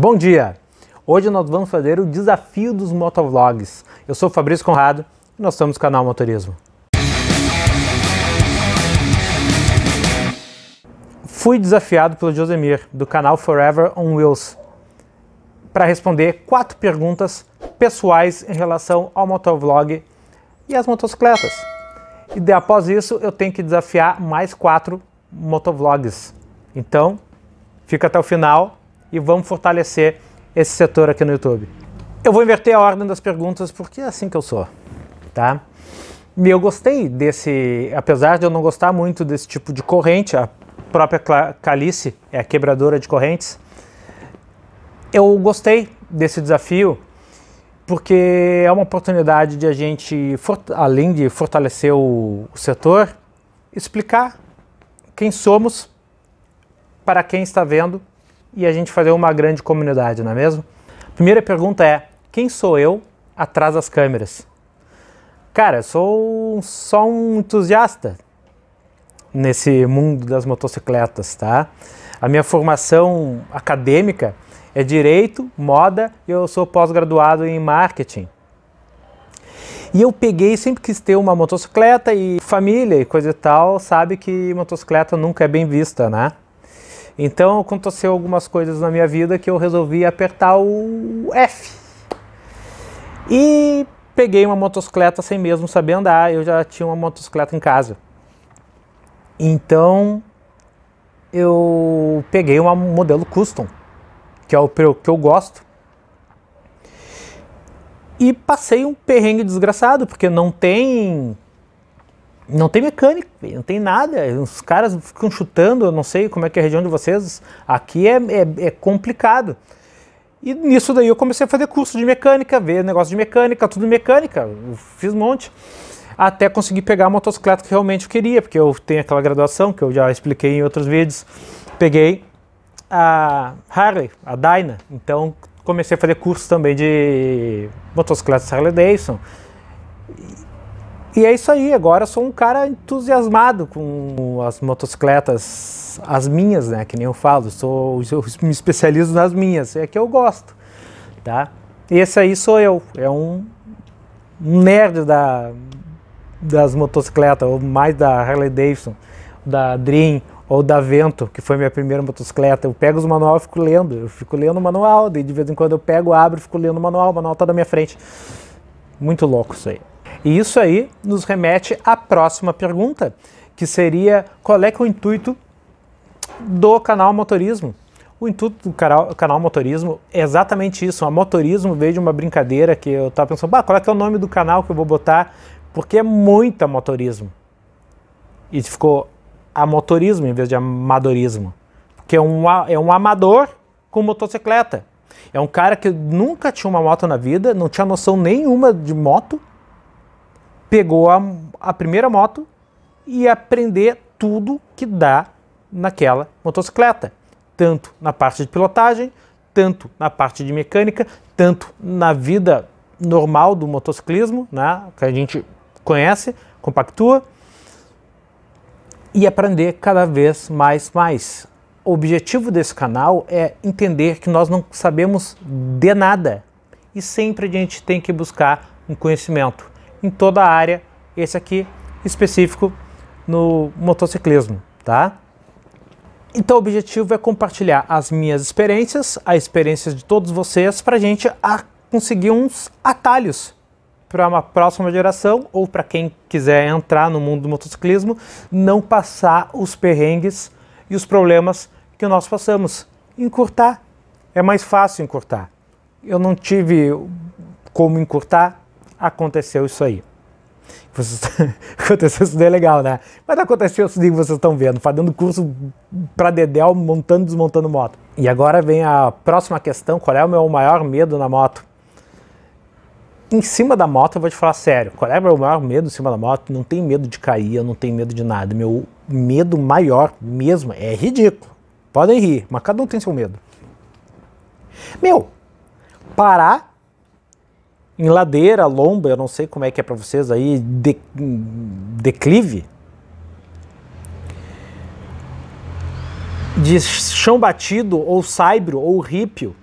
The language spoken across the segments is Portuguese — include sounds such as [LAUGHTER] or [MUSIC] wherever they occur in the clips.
Bom dia! Hoje nós vamos fazer o desafio dos motovlogs. Eu sou Fabrício Conrado e nós estamos no canal Motorismo. Fui desafiado pelo Josemir, do canal Forever on Wheels, para responder quatro perguntas pessoais em relação ao motovlog e às motocicletas. E após isso, eu tenho que desafiar mais quatro motovlogs. Então, fica até o final e vamos fortalecer esse setor aqui no YouTube. Eu vou inverter a ordem das perguntas porque é assim que eu sou, tá? E eu gostei desse, apesar de eu não gostar muito desse tipo de corrente, a própria Calice é a quebradora de correntes, eu gostei desse desafio porque é uma oportunidade de a gente, além de fortalecer o, o setor, explicar quem somos para quem está vendo e a gente fazer uma grande comunidade, não é mesmo? Primeira pergunta é: quem sou eu atrás das câmeras? Cara, sou só um entusiasta nesse mundo das motocicletas, tá? A minha formação acadêmica é direito, moda e eu sou pós-graduado em marketing. E eu peguei, sempre quis ter uma motocicleta e família e coisa e tal, sabe que motocicleta nunca é bem vista, né? Então aconteceu algumas coisas na minha vida que eu resolvi apertar o F. E peguei uma motocicleta sem mesmo saber andar, eu já tinha uma motocicleta em casa. Então eu peguei um modelo custom, que é o que eu gosto. E passei um perrengue desgraçado, porque não tem não tem mecânica, não tem nada. Os caras ficam chutando, eu não sei como é que é a região de vocês. Aqui é, é, é complicado. E nisso daí eu comecei a fazer curso de mecânica, ver negócio de mecânica, tudo mecânica. Eu fiz um monte. Até conseguir pegar a motocicleta que realmente eu queria, porque eu tenho aquela graduação que eu já expliquei em outros vídeos. Peguei a Harley, a Dyna. Então comecei a fazer curso também de motocicletas Harley Davidson e é isso aí, agora sou um cara entusiasmado com as motocicletas, as minhas, né? Que nem eu falo, sou, eu me especializo nas minhas, é que eu gosto, tá? Esse aí sou eu, é um nerd da, das motocicletas, ou mais da Harley Davidson, da Dream ou da Vento, que foi minha primeira motocicleta. Eu pego os manuais e fico lendo, eu fico lendo o manual, de vez em quando eu pego, abro, fico lendo o manual, o manual tá na minha frente. Muito louco isso aí. E isso aí nos remete à próxima pergunta, que seria qual é, é o intuito do canal Motorismo? O intuito do canal, canal Motorismo é exatamente isso. A Motorismo veio de uma brincadeira que eu estava pensando, bah, qual é, é o nome do canal que eu vou botar? Porque é muita motorismo. E ficou amotorismo em vez de amadorismo. Porque é um, é um amador com motocicleta. É um cara que nunca tinha uma moto na vida, não tinha noção nenhuma de moto, pegou a, a primeira moto e aprender tudo que dá naquela motocicleta, tanto na parte de pilotagem, tanto na parte de mecânica, tanto na vida normal do motociclismo, né, que a gente conhece, compactua, e aprender cada vez mais, mais. O objetivo desse canal é entender que nós não sabemos de nada e sempre a gente tem que buscar um conhecimento em toda a área, esse aqui específico no motociclismo, tá? Então o objetivo é compartilhar as minhas experiências, a experiência de todos vocês, para a gente conseguir uns atalhos para uma próxima geração ou para quem quiser entrar no mundo do motociclismo, não passar os perrengues e os problemas que nós passamos. Encurtar. É mais fácil encurtar. Eu não tive como encurtar, aconteceu isso aí. Vocês... [LAUGHS] aconteceu isso daí é legal, né? Mas aconteceu isso daí que vocês estão vendo, fazendo curso para Dedel, montando e desmontando moto. E agora vem a próxima questão, qual é o meu maior medo na moto? Em cima da moto, eu vou te falar sério, qual é o meu maior medo em cima da moto? Não tem medo de cair, eu não tenho medo de nada. Meu medo maior mesmo é ridículo. Podem rir, mas cada um tem seu medo. Meu, parar em ladeira, lomba, eu não sei como é que é para vocês aí, de, declive. De chão batido, ou saibro, ou rípio.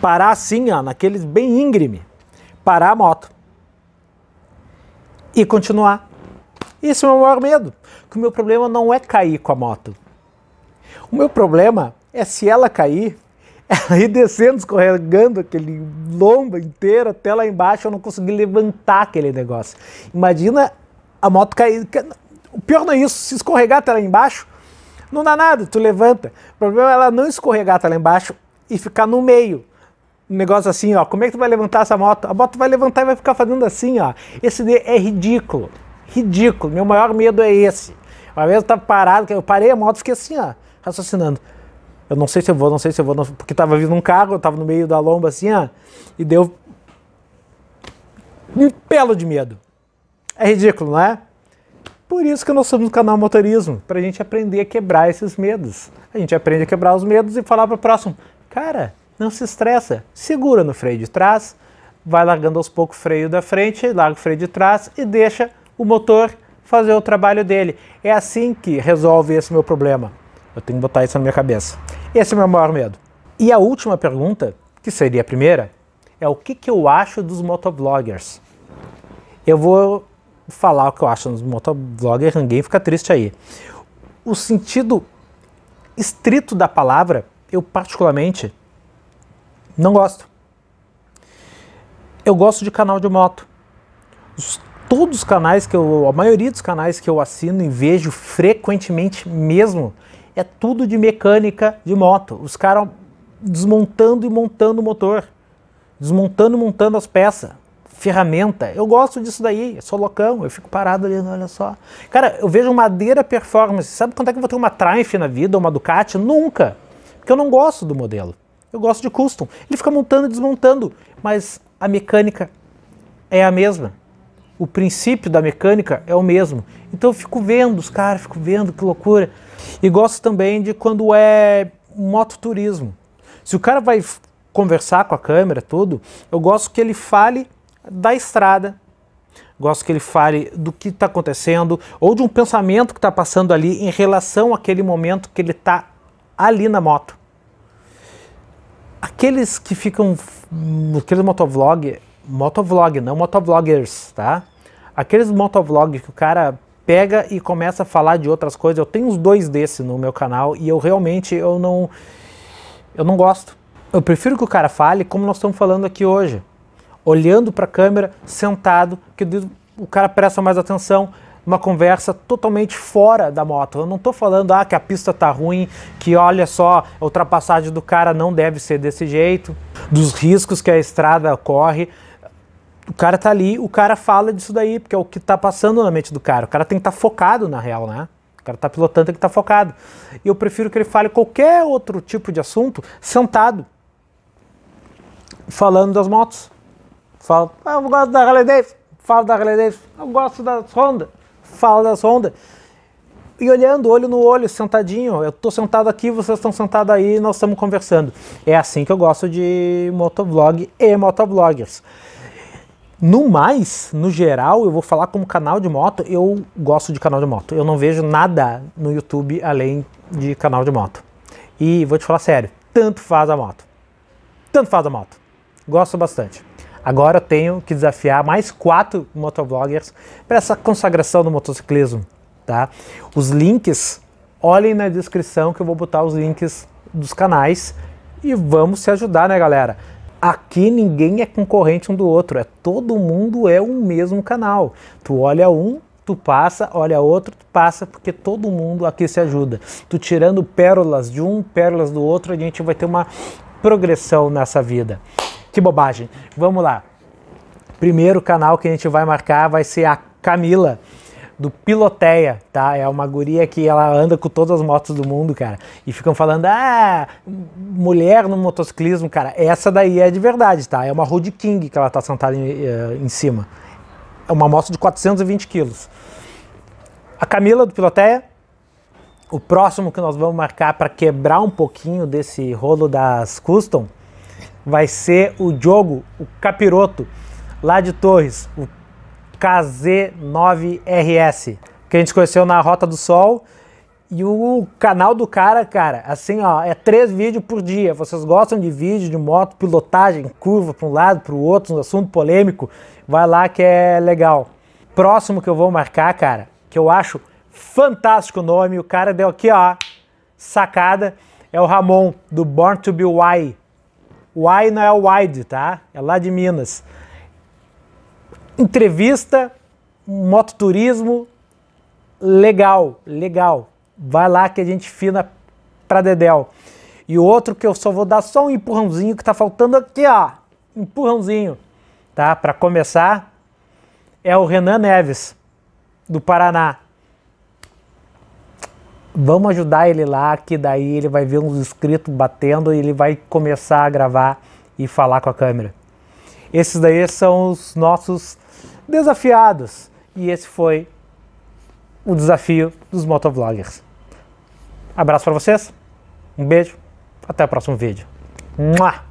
Parar assim, ó, naqueles bem íngreme. Parar a moto. E continuar. Isso é o meu maior medo. Que o meu problema não é cair com a moto. O meu problema é se ela cair, ela ia descendo, escorregando aquele lomba inteiro até lá embaixo, eu não consegui levantar aquele negócio. Imagina a moto cair. O pior não é isso, se escorregar até lá embaixo, não dá nada, tu levanta. O problema é ela não escorregar até lá embaixo e ficar no meio. Um negócio assim, ó, como é que tu vai levantar essa moto? A moto vai levantar e vai ficar fazendo assim, ó. Esse é ridículo, ridículo. Meu maior medo é esse. Uma vez eu tava parado, eu parei a moto e fiquei assim, ó, raciocinando. Eu não sei se eu vou, não sei se eu vou, não, porque tava vindo um carro, eu tava no meio da lomba assim, ó, e deu um pelo de medo. É ridículo, não é? Por isso que nós somos no canal Motorismo, para a gente aprender a quebrar esses medos. A gente aprende a quebrar os medos e falar para o próximo, cara, não se estressa, segura no freio de trás, vai largando aos poucos o freio da frente, larga o freio de trás e deixa o motor fazer o trabalho dele. É assim que resolve esse meu problema. Eu tenho que botar isso na minha cabeça. Esse é o meu maior medo. E a última pergunta, que seria a primeira, é o que, que eu acho dos motovloggers. Eu vou falar o que eu acho dos motovloggers. ninguém fica triste aí. O sentido estrito da palavra, eu particularmente não gosto. Eu gosto de canal de moto. Os, todos os canais que eu, a maioria dos canais que eu assino e vejo frequentemente mesmo, é tudo de mecânica de moto. Os caras desmontando e montando o motor, desmontando e montando as peças, ferramenta. Eu gosto disso daí, eu sou loucão, eu fico parado ali, olha só. Cara, eu vejo madeira performance. Sabe quanto é que eu vou ter uma Triumph na vida, uma Ducati? Nunca, porque eu não gosto do modelo. Eu gosto de custom. Ele fica montando e desmontando, mas a mecânica é a mesma o princípio da mecânica é o mesmo. Então eu fico vendo os caras, fico vendo que loucura. E gosto também de quando é mototurismo. Se o cara vai conversar com a câmera, tudo, eu gosto que ele fale da estrada. Gosto que ele fale do que está acontecendo ou de um pensamento que está passando ali em relação àquele momento que ele está ali na moto. Aqueles que ficam, aqueles motovlog, motovlog, não motovloggers, tá? Aqueles motovlog que o cara pega e começa a falar de outras coisas. Eu tenho uns dois desse no meu canal e eu realmente eu não eu não gosto. Eu prefiro que o cara fale como nós estamos falando aqui hoje, olhando para a câmera, sentado, que o cara presta mais atenção, uma conversa totalmente fora da moto. Eu não estou falando ah, que a pista tá ruim, que olha só, a ultrapassagem do cara não deve ser desse jeito, dos riscos que a estrada corre o cara tá ali, o cara fala disso daí, porque é o que tá passando na mente do cara. O cara tem que estar tá focado, na real, né? O cara tá pilotando, tem que estar tá focado. E eu prefiro que ele fale qualquer outro tipo de assunto sentado, falando das motos. Fala, ah, eu gosto da Harley Davidson, fala da Harley Davidson, eu gosto das Honda, fala das Honda. E olhando, olho no olho, sentadinho, eu tô sentado aqui, vocês estão sentados aí, nós estamos conversando. É assim que eu gosto de motovlog e motovloggers. No mais, no geral, eu vou falar como canal de moto, eu gosto de canal de moto. Eu não vejo nada no YouTube além de canal de moto. E vou te falar sério, tanto faz a moto. Tanto faz a moto. Gosto bastante. Agora eu tenho que desafiar mais quatro motovloggers para essa consagração do motociclismo, tá? Os links, olhem na descrição que eu vou botar os links dos canais e vamos se ajudar, né, galera? Aqui ninguém é concorrente um do outro, é todo mundo é o um mesmo canal. Tu olha um, tu passa, olha outro, tu passa, porque todo mundo aqui se ajuda. Tu tirando pérolas de um, pérolas do outro, a gente vai ter uma progressão nessa vida. Que bobagem. Vamos lá. Primeiro canal que a gente vai marcar vai ser a Camila do Piloteia, tá? É uma guria que ela anda com todas as motos do mundo, cara. E ficam falando, ah, mulher no motociclismo, cara. Essa daí é de verdade, tá? É uma Road King que ela tá sentada em, eh, em cima. É uma moto de 420 quilos. A Camila do Piloteia, o próximo que nós vamos marcar para quebrar um pouquinho desse rolo das custom vai ser o Diogo, o Capiroto, lá de Torres, o KZ9RS, que a gente conheceu na Rota do Sol. E o canal do cara, cara, assim, ó, é três vídeos por dia. Vocês gostam de vídeo, de moto, pilotagem, curva para um lado, para o outro, um assunto polêmico, vai lá que é legal. Próximo que eu vou marcar, cara, que eu acho fantástico o nome, o cara deu aqui, ó, sacada, é o Ramon, do Born to be Y. Y não é o Wide, tá? É lá de Minas entrevista, mototurismo, legal, legal. Vai lá que a gente fina pra dedéu. E o outro que eu só vou dar só um empurrãozinho que tá faltando aqui, ó. Empurrãozinho, tá? Para começar, é o Renan Neves, do Paraná. Vamos ajudar ele lá, que daí ele vai ver uns inscritos batendo e ele vai começar a gravar e falar com a câmera. Esses daí são os nossos desafiados. E esse foi o desafio dos motovloggers. Abraço para vocês, um beijo, até o próximo vídeo. Mua!